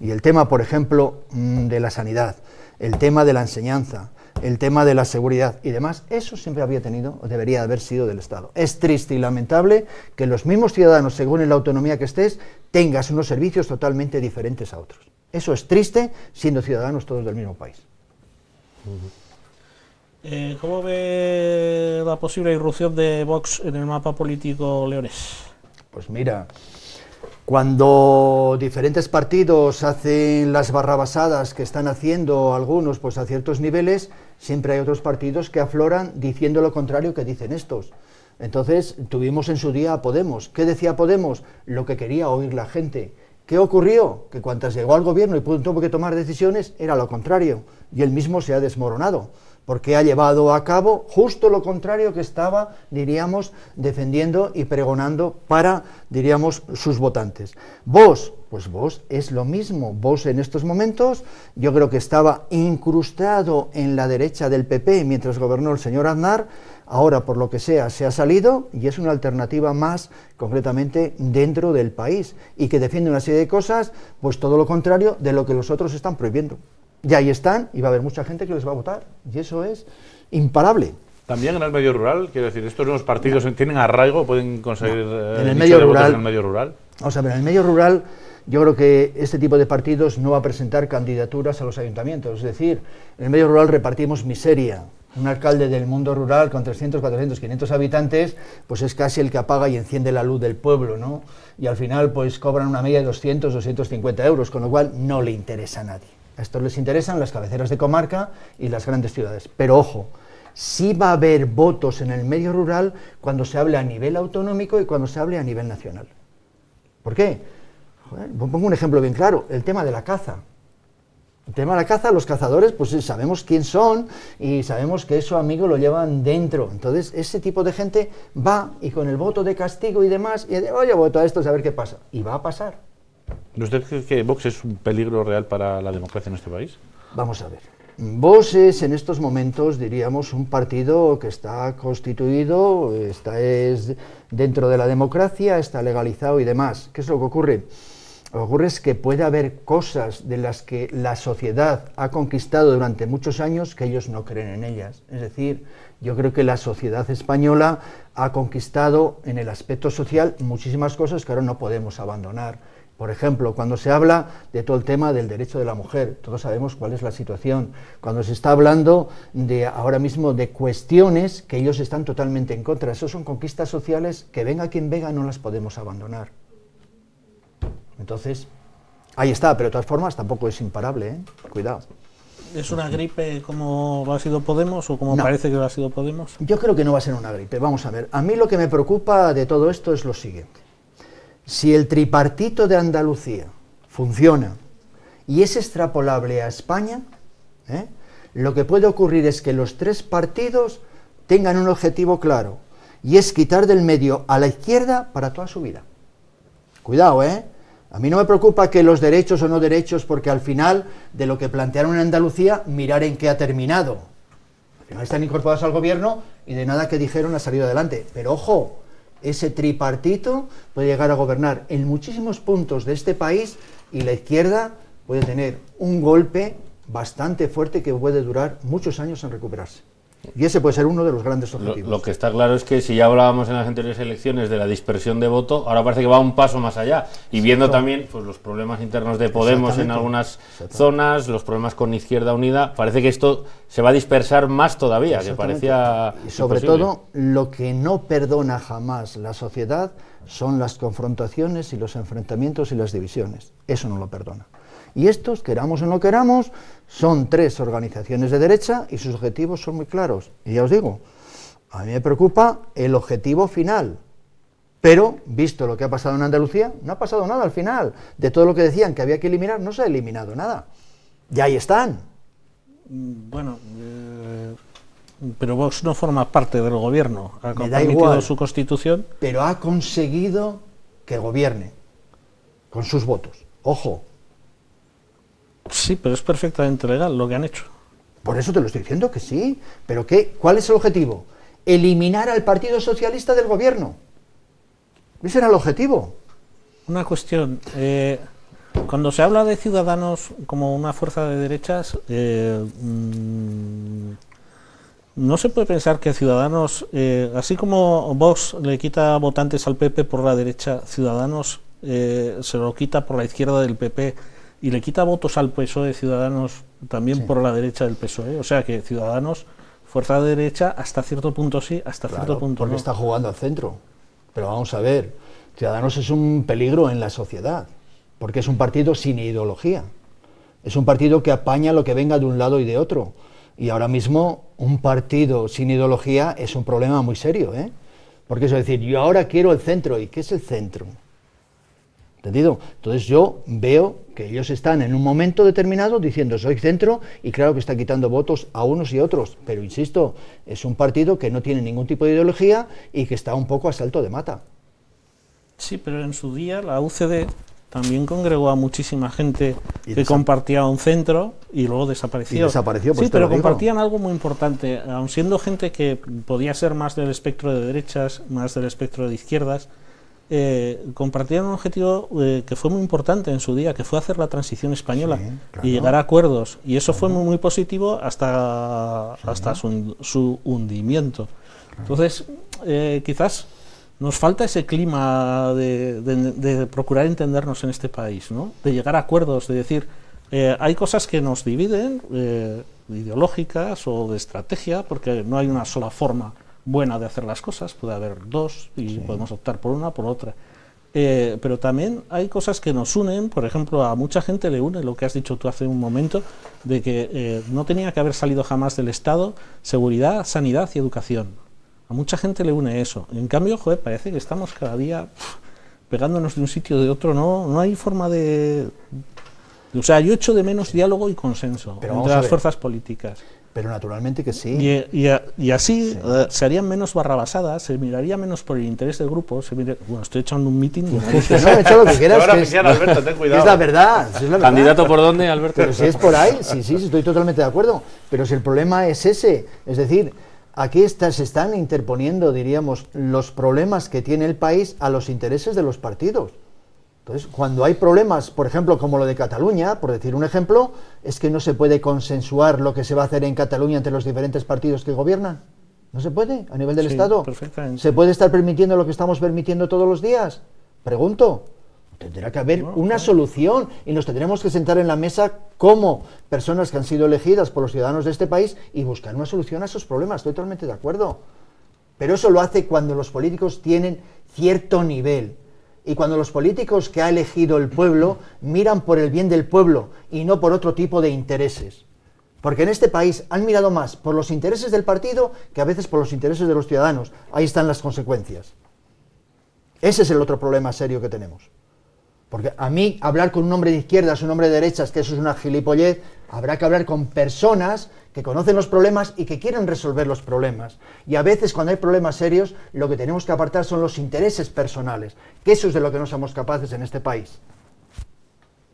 Y el tema, por ejemplo, mm, de la sanidad, el tema de la enseñanza, el tema de la seguridad y demás, eso siempre había tenido o debería haber sido del Estado. Es triste y lamentable que los mismos ciudadanos, según en la autonomía que estés, tengas unos servicios totalmente diferentes a otros. Eso es triste siendo ciudadanos todos del mismo país. Eh, ¿Cómo ve la posible irrupción de Vox en el mapa político leones? Pues mira, cuando diferentes partidos hacen las barrabasadas que están haciendo algunos pues a ciertos niveles, siempre hay otros partidos que afloran diciendo lo contrario que dicen estos. Entonces tuvimos en su día a Podemos. ¿Qué decía Podemos? Lo que quería oír la gente. ¿Qué ocurrió? Que cuantas llegó al gobierno y tuvo que tomar decisiones era lo contrario. Y él mismo se ha desmoronado, porque ha llevado a cabo justo lo contrario que estaba, diríamos, defendiendo y pregonando para, diríamos, sus votantes. Vos, pues vos es lo mismo. Vos en estos momentos, yo creo que estaba incrustado en la derecha del PP mientras gobernó el señor Aznar, ahora por lo que sea se ha salido y es una alternativa más concretamente dentro del país y que defiende una serie de cosas, pues todo lo contrario de lo que los otros están prohibiendo. Y ahí están y va a haber mucha gente que les va a votar y eso es imparable. También en el medio rural, quiero decir, estos nuevos partidos tienen arraigo, pueden conseguir eh, en, el medio rural, en el medio rural. Vamos a en el medio rural yo creo que este tipo de partidos no va a presentar candidaturas a los ayuntamientos. Es decir, en el medio rural repartimos miseria. Un alcalde del mundo rural con 300, 400, 500 habitantes, pues es casi el que apaga y enciende la luz del pueblo, ¿no? Y al final, pues cobran una media de 200, 250 euros, con lo cual no le interesa a nadie. A estos les interesan las cabeceras de comarca y las grandes ciudades. Pero ojo, sí va a haber votos en el medio rural cuando se hable a nivel autonómico y cuando se hable a nivel nacional. ¿Por qué? Pues pongo un ejemplo bien claro, el tema de la caza. El tema de la caza, los cazadores, pues sabemos quién son y sabemos que eso amigo lo llevan dentro. Entonces, ese tipo de gente va y con el voto de castigo y demás, y dice, oye, voto a esto, a ver qué pasa. Y va a pasar. ¿Usted cree que Vox es un peligro real para la democracia en este país? Vamos a ver. Vox es en estos momentos, diríamos, un partido que está constituido, está es dentro de la democracia, está legalizado y demás. ¿Qué es lo que ocurre? Lo que ocurre es que puede haber cosas de las que la sociedad ha conquistado durante muchos años que ellos no creen en ellas. Es decir, yo creo que la sociedad española ha conquistado en el aspecto social muchísimas cosas que ahora no podemos abandonar. Por ejemplo, cuando se habla de todo el tema del derecho de la mujer, todos sabemos cuál es la situación. Cuando se está hablando de ahora mismo de cuestiones que ellos están totalmente en contra, eso son conquistas sociales que venga quien venga no las podemos abandonar. Entonces, ahí está, pero de todas formas tampoco es imparable, ¿eh? cuidado. ¿Es una gripe como ha sido Podemos o como parece que lo ha sido Podemos? Yo creo que no va a ser una gripe. Vamos a ver. A mí lo que me preocupa de todo esto es lo siguiente. Si el tripartito de Andalucía funciona y es extrapolable a España, ¿eh? lo que puede ocurrir es que los tres partidos tengan un objetivo claro y es quitar del medio a la izquierda para toda su vida. Cuidado, ¿eh? A mí no me preocupa que los derechos o no derechos, porque al final de lo que plantearon en Andalucía, mirar en qué ha terminado. Al final están incorporados al gobierno y de nada que dijeron ha salido adelante. Pero ojo, ese tripartito puede llegar a gobernar en muchísimos puntos de este país y la izquierda puede tener un golpe bastante fuerte que puede durar muchos años en recuperarse. Y ese puede ser uno de los grandes objetivos. Lo, que está claro es que si ya hablábamos en las anteriores elecciones de la dispersión de voto, ahora parece que va un paso más allá. Y viendo también pues, los problemas internos de Podemos en algunas zonas, los problemas con Izquierda Unida, parece que esto se va a dispersar más todavía, que parecía. Y sobre todo, lo que no perdona jamás la sociedad son las confrontaciones y los enfrentamientos y las divisiones. Eso no lo perdona. Y estos, queramos o no queramos, son tres organizaciones de derecha y sus objetivos son muy claros. Y ya os digo, a mí me preocupa el objetivo final. Pero, visto lo que ha pasado en Andalucía, no ha pasado nada al final. De todo lo que decían que había que eliminar, no se ha eliminado nada. Y ahí están. Mm, bueno, eh, pero Vox no forma parte del gobierno. Ha me su constitución. Pero ha conseguido que gobierne con sus votos. Ojo, Sí, pero es perfectamente legal lo que han hecho. Por eso te lo estoy diciendo que sí. ¿Pero qué? ¿Cuál es el objetivo? Eliminar al Partido Socialista del gobierno. Ese era el objetivo. Una cuestión. Eh, cuando se habla de Ciudadanos como una fuerza de derechas, eh, mm, no se puede pensar que Ciudadanos, eh, así como Vox le quita votantes al PP por la derecha, Ciudadanos se lo quita por la izquierda del PP y le quita votos al PSOE Ciudadanos también por la derecha del PSOE. O sea que Ciudadanos, fuerza de derecha, hasta cierto punto sí, hasta cierto punto porque está jugando al centro. Pero vamos a ver, Ciudadanos es un peligro en la sociedad, porque es un partido sin ideología. Es un partido que apaña lo que venga de un lado y de otro. Y ahora mismo un partido sin ideología es un problema muy serio, ¿eh? Porque eso es decir, yo ahora quiero el centro. ¿Y qué es el centro? ¿Entendido? Entonces yo veo que ellos están en un momento determinado diciendo soy centro y claro que está quitando votos a unos y otros, pero insisto, es un partido que no tiene ningún tipo de ideología y que está un poco a salto de mata. Sí, pero en su día la UCD también congregó a muchísima gente que compartía un centro y luego desapareció. Y desapareció pues sí, pero compartían algo muy importante, aun siendo gente que podía ser más del espectro de derechas, más del espectro de izquierdas, eh, compartían un objetivo eh, que fue muy importante en su día, que fue hacer la transición española y llegar a acuerdos. Y eso fue muy, positivo hasta, hasta su, hundimiento. Entonces, eh, quizás nos falta ese clima de, procurar entendernos en este país, ¿no? de llegar a acuerdos, de decir, hay cosas que nos dividen, ideológicas o de estrategia, porque no hay una sola forma buena de hacer las cosas, puede haber dos y podemos optar por una o por otra. Eh, pero también hay cosas que nos unen, por ejemplo, a mucha gente le une lo que has dicho tú hace un momento, de que eh, no tenía que haber salido jamás del Estado seguridad, sanidad y educación. A mucha gente le une eso. En cambio, joder, parece que estamos cada día pegándonos de un sitio o de otro, no, no hay forma de... O sea, yo echo de menos diálogo y consenso entre las fuerzas políticas. Pero naturalmente que sí. Y, así eh, se harían menos barrabasadas, se miraría menos por el interés del grupo. bueno, estoy echando un meeting. no, lo que quieras. es, Alberto, ten cuidado. Es la, verdad, ¿Candidato por dónde, Alberto? Pero si es por ahí, sí, sí, estoy totalmente de acuerdo. Pero si el problema es ese, es decir, aquí se están interponiendo, diríamos, los problemas que tiene el país a los intereses de los partidos. Entonces, cuando hay problemas, por ejemplo, como lo de Cataluña, por decir un ejemplo, es que no se puede consensuar lo que se va a hacer en Cataluña entre los diferentes partidos que gobiernan. No se puede, a nivel del Estado. ¿Se puede estar permitiendo lo que estamos permitiendo todos los días? Pregunto. Tendrá que haber una solución y nos tendremos que sentar en la mesa como personas que han sido elegidas por los ciudadanos de este país y buscar una solución a esos problemas. Estoy totalmente de acuerdo. Pero eso lo hace cuando los políticos tienen cierto nivel y cuando los políticos que ha elegido el pueblo miran por el bien del pueblo y no por otro tipo de intereses. Porque en este país han mirado más por los intereses del partido que a veces por los intereses de los ciudadanos. Ahí están las consecuencias. Ese es el otro problema serio que tenemos. Porque a mí hablar con un hombre de izquierdas, un hombre de derechas, que eso es una gilipollez, habrá que hablar con personas que conocen los problemas y que quieren resolver los problemas. Y a veces cuando hay problemas serios, lo que tenemos que apartar son los intereses personales, que eso es de lo que no somos capaces en este país.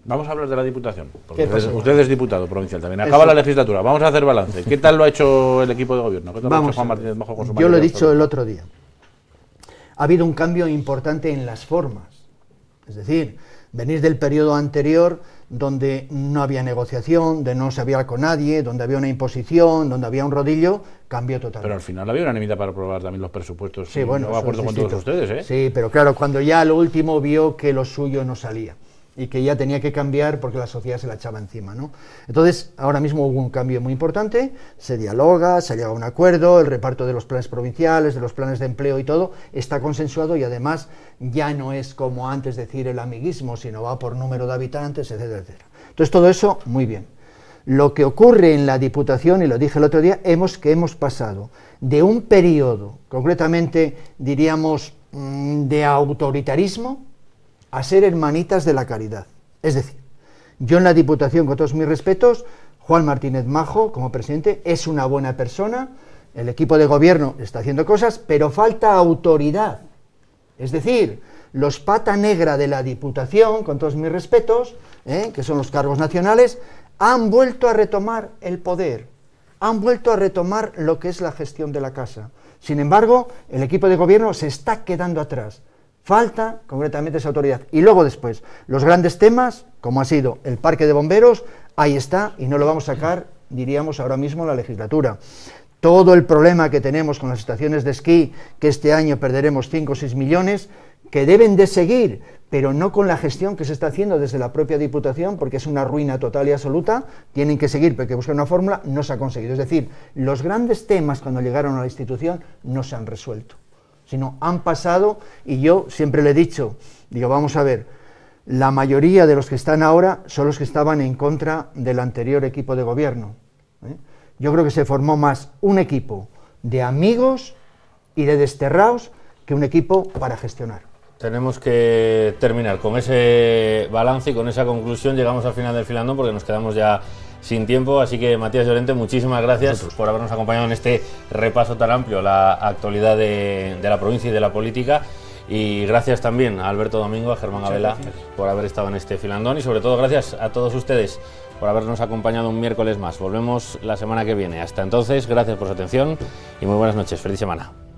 Vamos a hablar de la Diputación. Porque usted, es diputado provincial también. Acaba la legislatura. Vamos a hacer balance. ¿Qué tal lo ha hecho el equipo de gobierno? ¿Qué tal ha hecho Juan Martínez con su Yo lo he dicho el otro día. Ha habido un cambio importante en las formas. Es decir, venís del periodo anterior donde no había negociación, donde no se había con nadie, donde había una imposición, donde había un rodillo, cambió totalmente. Pero al final había una unanimidad para aprobar también los presupuestos. Sí, bueno, no acuerdo con todos ustedes, ¿eh? Sí, pero claro, cuando ya lo último vio que lo suyo no salía y que ya tenía que cambiar porque la sociedad se la echaba encima. ¿no? Entonces, ahora mismo hubo un cambio muy importante, se dialoga, se llega a un acuerdo, el reparto de los planes provinciales, de los planes de empleo y todo está consensuado y además ya no es como antes decir el amiguismo, sino va por número de habitantes, etcétera, etcétera. Entonces, todo eso, muy bien. Lo que ocurre en la Diputación, y lo dije el otro día, hemos que hemos pasado de un periodo, concretamente diríamos, mm, de autoritarismo, a ser hermanitas de la caridad. Es decir, yo en la Diputación, con todos mis respetos, Juan Martínez Majo, como presidente, es una buena persona, el equipo de gobierno está haciendo cosas, pero falta autoridad. Es decir, los pata negra de la Diputación, con todos mis respetos, ¿eh? que son los cargos nacionales, han vuelto a retomar el poder, han vuelto a retomar lo que es la gestión de la casa. Sin embargo, el equipo de gobierno se está quedando atrás. Falta concretamente esa autoridad. Y luego después, los grandes temas, como ha sido el parque de bomberos, ahí está y no lo vamos a sacar, diríamos, ahora mismo la legislatura. Todo el problema que tenemos con las estaciones de esquí, que este año perderemos 5 o 6 millones, que deben de seguir, pero no con la gestión que se está haciendo desde la propia Diputación, porque es una ruina total y absoluta, tienen que seguir, porque buscar una fórmula no se ha conseguido. Es decir, los grandes temas cuando llegaron a la institución no se han resuelto sino han pasado y yo siempre le he dicho, digo, vamos a ver, la mayoría de los que están ahora son los que estaban en contra del anterior equipo de gobierno. ¿eh? Yo creo que se formó más un equipo de amigos y de desterrados que un equipo para gestionar. Tenemos que terminar con ese balance y con esa conclusión. Llegamos al final del filandón porque nos quedamos ya sin tiempo. Así que Matías Llorente, muchísimas gracias por habernos acompañado en este repaso tan amplio la actualidad de, la provincia y de la política. Y gracias también a Alberto Domingo, a Germán Gabela, por haber estado en este filandón y sobre todo gracias a todos ustedes por habernos acompañado un miércoles más. Volvemos la semana que viene. Hasta entonces, gracias por su atención y muy buenas noches. Feliz semana.